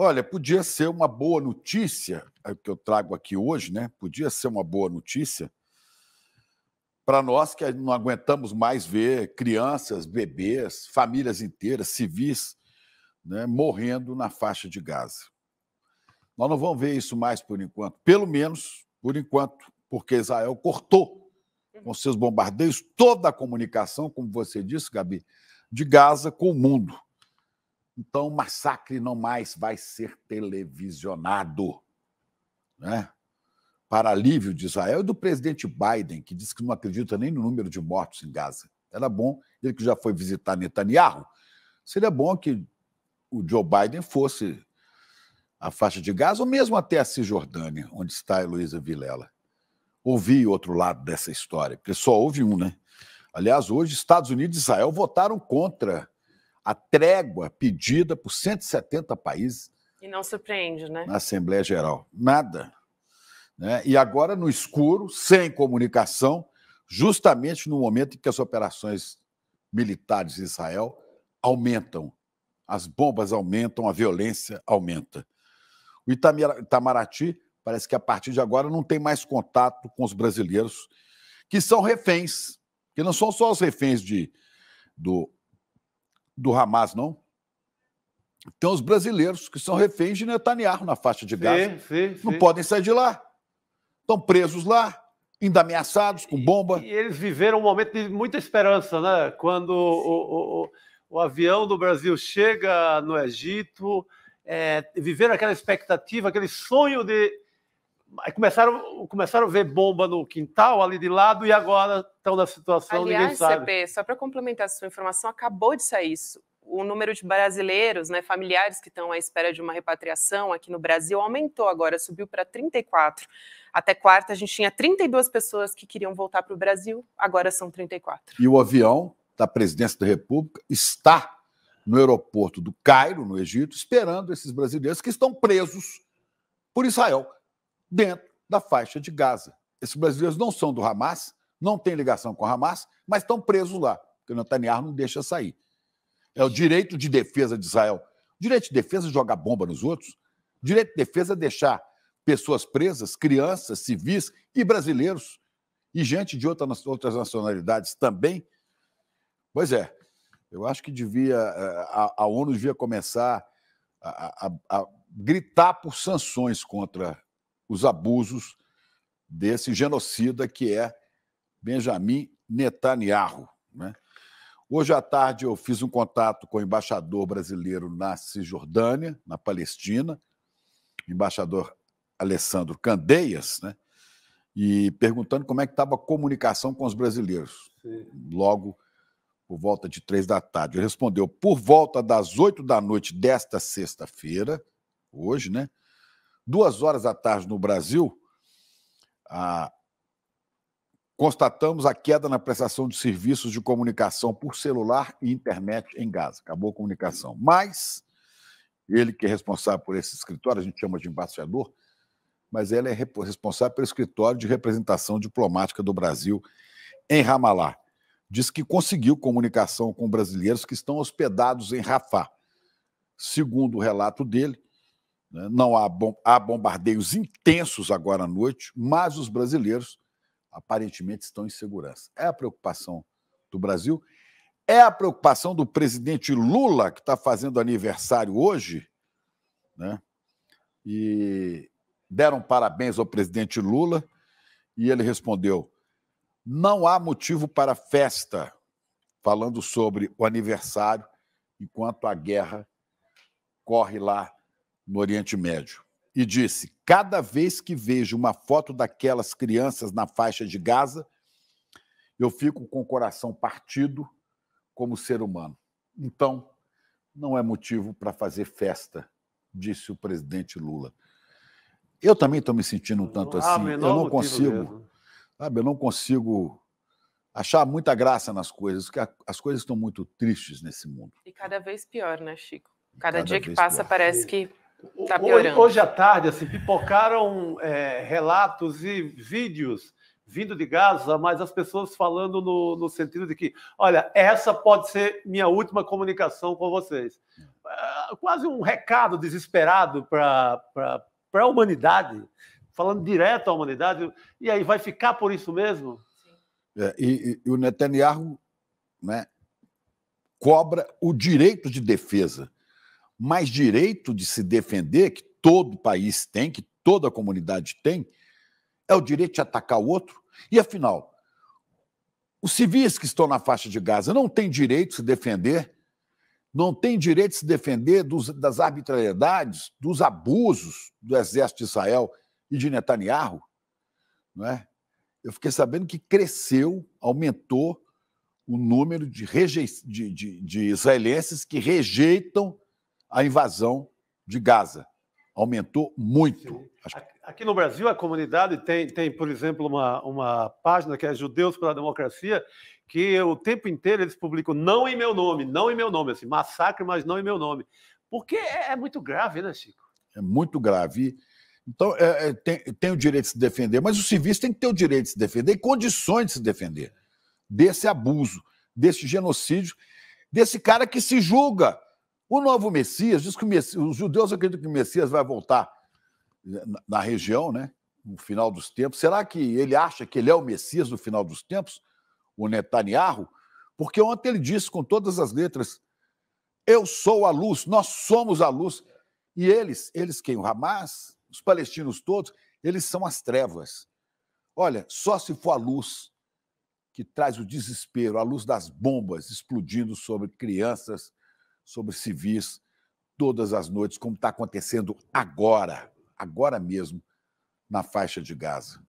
Olha, podia ser uma boa notícia, é o que eu trago aqui hoje, né? Podia ser uma boa notícia para nós que não aguentamos mais ver crianças, bebês, famílias inteiras, civis, né, morrendo na faixa de Gaza. Nós não vamos ver isso mais por enquanto, pelo menos por enquanto, porque Israel cortou com seus bombardeios toda a comunicação, como você disse, Gabi, de Gaza com o mundo. Então, o massacre não mais vai ser televisionado. Né? Para alívio de Israel e do presidente Biden, que disse que não acredita nem no número de mortos em Gaza. Era bom, ele que já foi visitar Netanyahu, seria bom que o Joe Biden fosse à faixa de Gaza, ou mesmo até a Cisjordânia, onde está a Heloísa Vilela. Ouvi outro lado dessa história, porque só houve um, né? Aliás, hoje, Estados Unidos e Israel votaram contra a trégua pedida por 170 países. E não surpreende, né? Na Assembleia Geral. Nada. Né? E agora no escuro, sem comunicação, justamente no momento em que as operações militares em Israel aumentam, as bombas aumentam, a violência aumenta. O Itamaraty parece que a partir de agora não tem mais contato com os brasileiros que são reféns, que não são só os reféns de, do do Hamas, não? Tem então, os brasileiros que são reféns de Netanyahu na faixa de Gaza. Sim, sim, não podem sair de lá. Estão presos lá, ainda ameaçados com bomba. E, e, eles viveram um momento de muita esperança, né? Quando o, o, o, o avião do Brasil chega no Egito, é, viveram aquela expectativa, aquele sonho de Aí começaram, começaram a ver bomba no quintal ali de lado e agora estão na situação, ninguém sabe. CP, só para complementar a sua informação, acabou de sair isso. O número de brasileiros, né, familiares que estão à espera de uma repatriação aqui no Brasil aumentou agora, subiu para 34. Até quarta a gente tinha 32 pessoas que queriam voltar para o Brasil, agora são 34. E o avião da Presidência da República está no aeroporto do Cairo, no Egito, esperando esses brasileiros que estão presos por Israel dentro da faixa de Gaza. Esses brasileiros não são do Hamas, não têm ligação com o Hamas, mas estão presos lá, porque o Netanyahu não deixa sair. É o direito de defesa de Israel. direito de defesa é jogar bomba nos outros. direito de defesa é deixar pessoas presas, crianças, civis e brasileiros, e gente de outras nacionalidades também. Pois é, eu acho que devia, eh, a, a ONU devia começar a, a, a gritar por sanções contra os abusos desse genocida que é Benjamin Netanyahu. Né? Hoje à tarde eu fiz um contato com o embaixador brasileiro na Cisjordânia, na Palestina, embaixador Alessandro Candeias, né? e perguntando como é que estava a comunicação com os brasileiros. Sim. Logo, por volta de três da tarde. Ele respondeu, por volta das oito da noite desta sexta-feira, hoje, né? duas horas da tarde no Brasil, ah, constatamos a queda na prestação de serviços de comunicação por celular e internet em Gaza. Acabou a comunicação. Mas ele que é responsável por esse escritório, a gente chama de embaixador, mas ele é responsável pelo escritório de representação diplomática do Brasil em Ramallah. Diz que conseguiu comunicação com brasileiros que estão hospedados em Rafah. Segundo o relato dele, né? Não há, bom, há bombardeios intensos agora à noite, mas os brasileiros aparentemente estão em segurança. É a preocupação do Brasil. É a preocupação do presidente Lula, que está fazendo aniversário hoje, né? E deram parabéns ao presidente Lula e ele respondeu: não há motivo para festa, falando sobre o aniversário, enquanto a guerra corre lá no Oriente Médio e disse: Cada vez que vejo uma foto daquelas crianças na faixa de Gaza, eu fico com o coração partido como ser humano. Então, não é motivo para fazer festa, disse o presidente Lula. Eu também estou me sentindo um tanto ah, assim. Ah, eu não consigo, mesmo. sabe, eu não consigo achar muita graça nas coisas, que as coisas estão muito tristes nesse mundo. E cada vez pior, né, Chico? Cada, cada dia que passa pior. parece que Tá Hoje à tarde, assim, pipocaram é, relatos e vídeos vindo de Gaza, mas as pessoas falando no, no, sentido de que, olha, essa pode ser minha última comunicação com vocês. Ah, quase um recado desesperado para a humanidade, falando direto à humanidade. E aí, vai ficar por isso mesmo? É, e, e o Netanyahu né, cobra o direito de defesa mas direito de se defender, que todo país tem, que toda comunidade tem, é o direito de atacar o outro. E afinal, os civis que estão na faixa de Gaza não têm direito de se defender, não têm direito de se defender dos, das arbitrariedades, dos abusos do exército de Israel e de Netanyahu. Não é? Eu fiquei sabendo que cresceu, aumentou o número de, de, de, de israelenses que rejeitam a invasão de Gaza. Aumentou muito. Aqui no Brasil, a comunidade tem, tem por exemplo, uma, uma página que é Judeus pela Democracia, que o tempo inteiro eles publicam não em meu nome, não em meu nome, assim, massacre, mas não em meu nome. Porque é, é muito grave, né, Chico? É muito grave. Então, é, é, tem, tem o direito de se defender, mas os civis têm que ter o direito de se defender e condições de se defender desse abuso, desse genocídio, desse cara que se julga o novo Messias diz que Messias, os judeus acreditam que o Messias vai voltar na região, né? No final dos tempos. Será que ele acha que ele é o Messias no final dos tempos? O Netanyahu? Porque ontem ele disse com todas as letras: Eu sou a luz, nós somos a luz. E eles, eles quem? O Hamas, os palestinos todos, eles são as trevas. Olha, só se for a luz que traz o desespero, a luz das bombas explodindo sobre crianças, sobre civis todas as noites, como está acontecendo agora, agora mesmo, na faixa de Gaza.